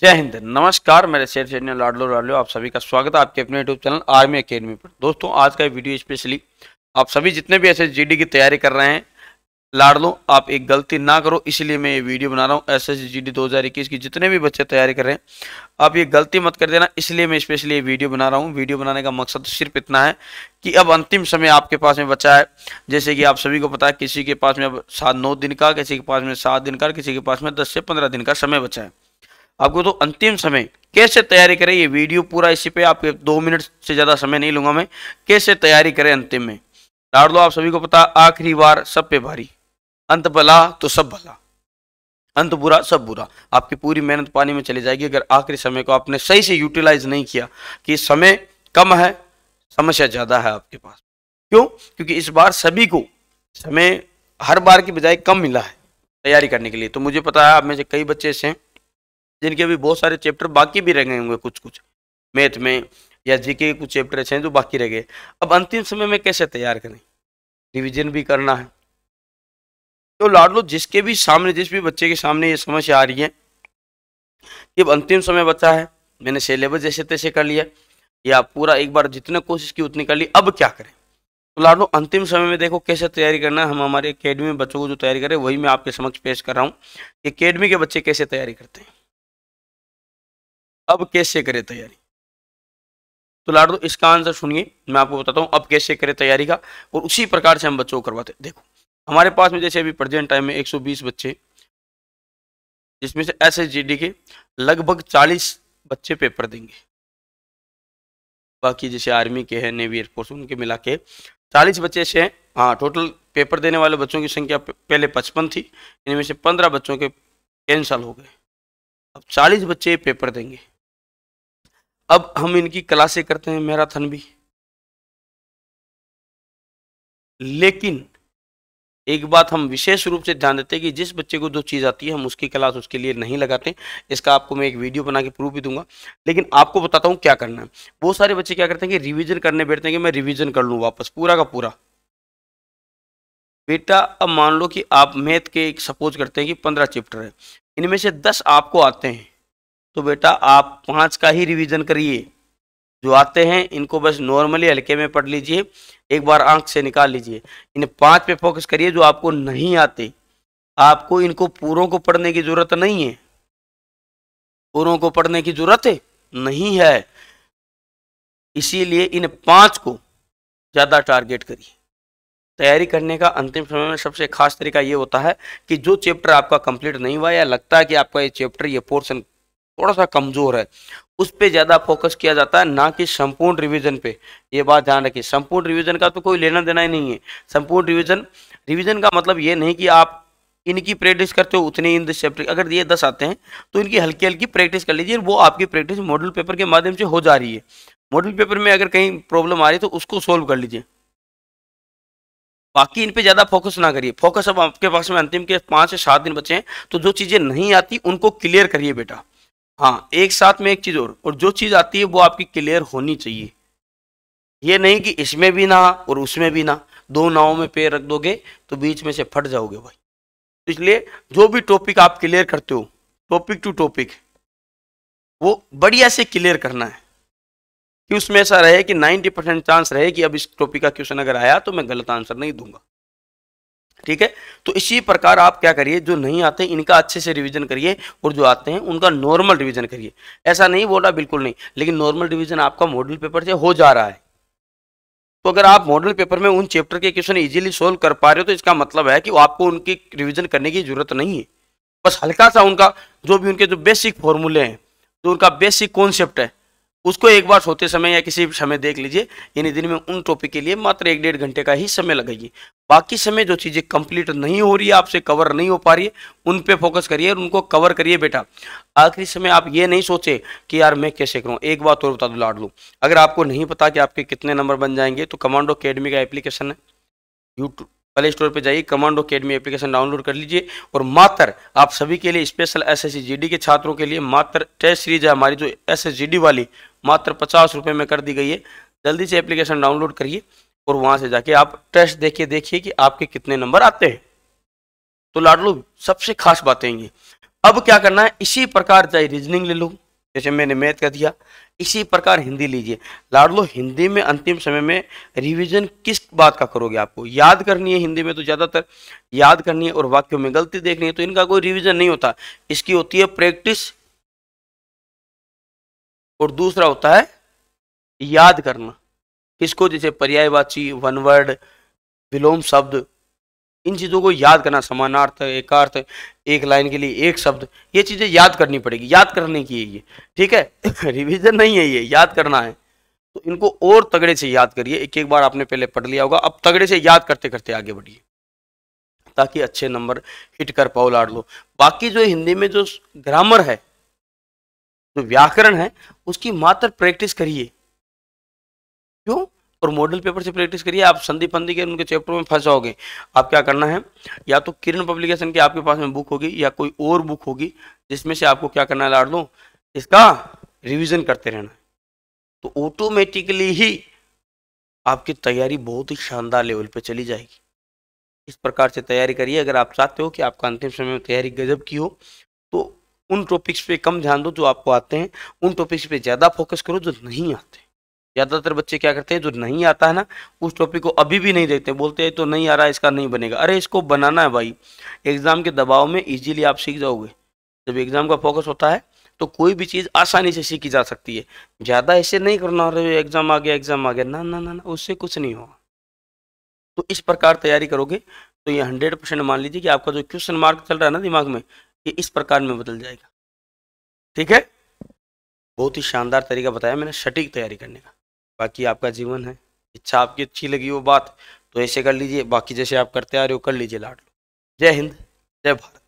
जय हिंद नमस्कार मेरे शेर चैनल लाडलो लाडलो आप सभी का स्वागत है आपके अपने यूट्यूब चैनल आर्मी अकेडमी पर दोस्तों आज का वीडियो स्पेशली आप सभी जितने भी ऐसे जीडी की तैयारी कर रहे हैं लाडलो आप एक गलती ना करो इसलिए मैं ये वीडियो बना रहा हूँ एस एस जी डी दो हज़ार इक्कीस की जितने भी बच्चे तैयारी कर रहे हैं आप ये गलती मत कर देना इसलिए मैं स्पेशली ये वीडियो बना रहा हूँ वीडियो बनाने का मकसद सिर्फ इतना है कि अब अंतिम समय आपके पास में बचा है जैसे कि आप सभी को पता है किसी के पास में अब सात नौ दिन का किसी के पास में सात दिन का किसी के पास में दस से पंद्रह दिन का समय बचा है आपको तो अंतिम समय कैसे तैयारी करें ये वीडियो पूरा इसी पे आपके दो मिनट से ज़्यादा समय नहीं लूंगा मैं कैसे तैयारी करें अंतिम में डाल दो आप सभी को पता आखिरी बार सब पे भारी अंत भला तो सब भला अंत बुरा सब बुरा आपकी पूरी मेहनत पानी में चली जाएगी अगर आखिरी समय को आपने सही से यूटिलाइज नहीं किया कि समय कम है समस्या ज़्यादा है आपके पास क्यों क्योंकि इस बार सभी को समय हर बार की बजाय कम मिला है तैयारी करने के लिए तो मुझे पता है आप में से कई बच्चे ऐसे हैं जिनके भी बहुत सारे चैप्टर बाकी भी रह गए होंगे कुछ कुछ मैथ में या जीके के कुछ चैप्टर ऐसे हैं जो बाकी रह गए अब अंतिम समय में कैसे तैयार करें रिविजन भी करना है तो लाड लो जिसके भी सामने जिस भी बच्चे के सामने ये समस्या आ रही है कि अब अंतिम समय बचा है मैंने सिलेबस जैसे तैसे कर लिया या पूरा एक बार जितना कोशिश की उतनी कर ली अब क्या करें तो लो अंतिम समय में देखो कैसे तैयारी करना हम हमारे अकेडमी में बच्चों को जो तैयारी करें वही मैं आपके समक्ष पेश कर रहा हूँ कि अकेडमी के बच्चे कैसे तैयारी करते हैं अब कैसे करें तैयारी तो लाड दो इसका आंसर सुनिए मैं आपको बताता हूँ अब कैसे करें तैयारी का और उसी प्रकार से हम बच्चों को करवाते देखो हमारे पास में जैसे अभी प्रेजेंट टाइम में 120 बच्चे जिसमें से एस के लगभग 40 बच्चे पेपर देंगे बाकी जैसे आर्मी के हैं नेवी एयरफोर्स उनके मिला के चालीस बच्चे ऐसे हैं हाँ टोटल पेपर देने वाले बच्चों की संख्या पहले पचपन थी इनमें से पंद्रह बच्चों के कैंसल हो गए अब चालीस बच्चे पेपर देंगे अब हम इनकी क्लासें करते हैं मैराथन भी लेकिन एक बात हम विशेष रूप से ध्यान देते हैं कि जिस बच्चे को दो चीज़ आती है हम उसकी क्लास उसके लिए नहीं लगाते इसका आपको मैं एक वीडियो बना के प्रूफ भी दूंगा लेकिन आपको बताता हूँ क्या करना है बहुत सारे बच्चे क्या करते हैं कि रिवीजन करने बैठते हैं कि मैं रिवीजन कर लूं वापस पूरा का पूरा बेटा अब मान लो कि आप मैथ के सपोज करते हैं कि पंद्रह चैप्टर है इनमें से दस आपको आते हैं तो बेटा आप पाँच का ही रिवीजन करिए जो आते हैं इनको बस नॉर्मली हल्के में पढ़ लीजिए एक बार आंख से निकाल लीजिए इन पाँच पे फोकस करिए जो आपको नहीं आते आपको इनको पूरों को पढ़ने की जरूरत नहीं है पूरों को पढ़ने की जरूरत नहीं है इसीलिए इन पाँच को ज़्यादा टारगेट करिए तैयारी करने का अंतिम समय में सबसे खास तरीका ये होता है कि जो चैप्टर आपका कंप्लीट नहीं हुआ या लगता है कि आपका ये चैप्टर ये पोर्शन थोड़ा सा कमज़ोर है उस पर ज़्यादा फोकस किया जाता है ना कि संपूर्ण रिवीजन पे ये बात ध्यान रखिए संपूर्ण रिवीजन का तो कोई लेना देना ही नहीं है संपूर्ण रिवीजन रिवीजन का मतलब ये नहीं कि आप इनकी प्रैक्टिस करते हो उतने इन दस चैप्टर अगर ये दस आते हैं तो इनकी हल्की हल्की प्रैक्टिस कर लीजिए वो आपकी प्रैक्टिस मॉडल पेपर के माध्यम से हो जा रही है मॉडल पेपर में अगर कहीं प्रॉब्लम आ रही है तो उसको सोल्व कर लीजिए बाकी इन पे ज़्यादा फोकस ना करिए फोकस अब आपके पास में अंतिम के पाँच से सात दिन बचे हैं तो जो चीज़ें नहीं आती उनको क्लियर करिए बेटा हाँ एक साथ में एक चीज़ और और जो चीज़ आती है वो आपकी क्लियर होनी चाहिए ये नहीं कि इसमें भी ना और उसमें भी ना दो नावों में पैर रख दोगे तो बीच में से फट जाओगे भाई तो इसलिए जो भी टॉपिक आप क्लियर करते हो टॉपिक टू टॉपिक वो बढ़िया से क्लियर करना है कि उसमें ऐसा रहे कि 90 परसेंट चांस रहे कि अब इस टॉपिक का क्वेश्चन अगर आया तो मैं गलत आंसर नहीं दूंगा ठीक है तो इसी प्रकार आप क्या करिए जो नहीं आते इनका अच्छे से रिवीजन करिए और जो आते हैं उनका नॉर्मल रिवीजन करिए ऐसा नहीं बोला बिल्कुल नहीं लेकिन नॉर्मल रिवीजन आपका मॉडल पेपर से हो जा रहा है तो अगर आप मॉडल पेपर में उन चैप्टर के क्वेश्चन इजीली सोल्व कर पा रहे हो तो इसका मतलब है कि आपको उनकी रिविजन करने की जरूरत नहीं है बस हल्का सा उनका जो भी उनके जो बेसिक फॉर्मूले हैं जो उनका बेसिक कॉन्सेप्ट है उसको एक बार सोते समय या किसी समय देख लीजिए यानी दिन में उन टॉपिक के लिए मात्र एक डेढ़ घंटे का ही समय लगेगी बाकी समय जो चीज़ें कंप्लीट नहीं हो रही है आपसे कवर नहीं हो पा रही है उन पे फोकस करिए और उनको कवर करिए बेटा आखिरी समय आप ये नहीं सोचे कि यार मैं कैसे करूँ एक बात और बता दूँ लाड लूँ अगर आपको नहीं पता कि आपके कितने नंबर बन जाएंगे तो कमांडो अकेडमी का एप्लीकेशन है यूट्यूब प्ले स्टोर पर जाइए कमांडो अकेडमी एप्लीकेशन डाउनलोड कर लीजिए और मात्र आप सभी के लिए स्पेशल एस एस के छात्रों के लिए मात्र टेस्ट सीरीज है हमारी जो एस वाली मात्र पचास रुपये में कर दी गई है जल्दी से एप्लीकेशन डाउनलोड करिए और वहां से जाके आप टेस्ट देखिए देखिए कि आपके कितने नंबर आते हैं तो लाडलू सबसे खास बातें ये अब क्या करना है इसी प्रकार चाहे रीजनिंग ले लो जैसे मैंने मैथ कर दिया इसी प्रकार हिंदी लीजिए लाडलो हिंदी में अंतिम समय में रिवीजन किस बात का करोगे आपको याद करनी है हिंदी में तो ज़्यादातर याद करनी है और वाक्यों में गलती देखनी है तो इनका कोई रिवीजन नहीं होता इसकी होती है प्रैक्टिस और दूसरा होता है याद करना इसको जैसे पर्यायवाची वन वर्ड विलोम शब्द इन चीज़ों को याद करना समानार्थ एकार्थ एक लाइन के लिए एक शब्द ये चीज़ें याद करनी पड़ेगी याद करने की है ये ठीक है रिविजन नहीं है ये याद करना है तो इनको और तगड़े से याद करिए एक एक बार आपने पहले पढ़ लिया होगा अब तगड़े से याद करते करते आगे बढ़िए ताकि अच्छे नंबर हिट कर पाओ लाड लो बाकी जो हिंदी में जो ग्रामर है जो व्याकरण है उसकी मात्र प्रैक्टिस करिए क्यों और मॉडल पेपर से प्रैक्टिस करिए आप संदीप फंदी के उनके चैप्टर में फंस जाओगे आप क्या करना है या तो किरण पब्लिकेशन की आपके पास में बुक होगी या कोई और बुक होगी जिसमें से आपको क्या करना है लाड़ दो इसका रिविजन करते रहना तो ऑटोमेटिकली ही आपकी तैयारी बहुत ही शानदार लेवल पर चली जाएगी इस प्रकार से तैयारी करिए अगर आप चाहते हो कि आपका अंतिम समय में तैयारी गजब की हो तो उन टॉपिक्स पे कम ध्यान दो जो आपको आते हैं उन टॉपिक्स पे ज़्यादा फोकस करो जो नहीं आते ज़्यादातर बच्चे क्या करते हैं जो नहीं आता है ना उस टॉपिक को अभी भी नहीं देखते बोलते हैं तो नहीं आ रहा इसका नहीं बनेगा अरे इसको बनाना है भाई एग्ज़ाम के दबाव में इजीली आप सीख जाओगे जब एग्ज़ाम का फोकस होता है तो कोई भी चीज़ आसानी से सीखी जा सकती है ज़्यादा ऐसे नहीं करना अरे एग्ज़ाम आ गया एग्ज़ाम आ गया ना ना ना ना उससे कुछ नहीं होगा तो इस प्रकार तैयारी करोगे तो ये हंड्रेड परसेंट मान लीजिए कि आपका जो क्वेश्चन मार्क चल रहा है ना दिमाग में ये इस प्रकार में बदल जाएगा ठीक है बहुत ही शानदार तरीका बताया मैंने सटीक तैयारी करने का बाकी आपका जीवन है इच्छा आपकी अच्छी लगी वो बात तो ऐसे कर लीजिए बाकी जैसे आप करते आ रहे हो कर लीजिए लाड लो जय हिंद जय भारत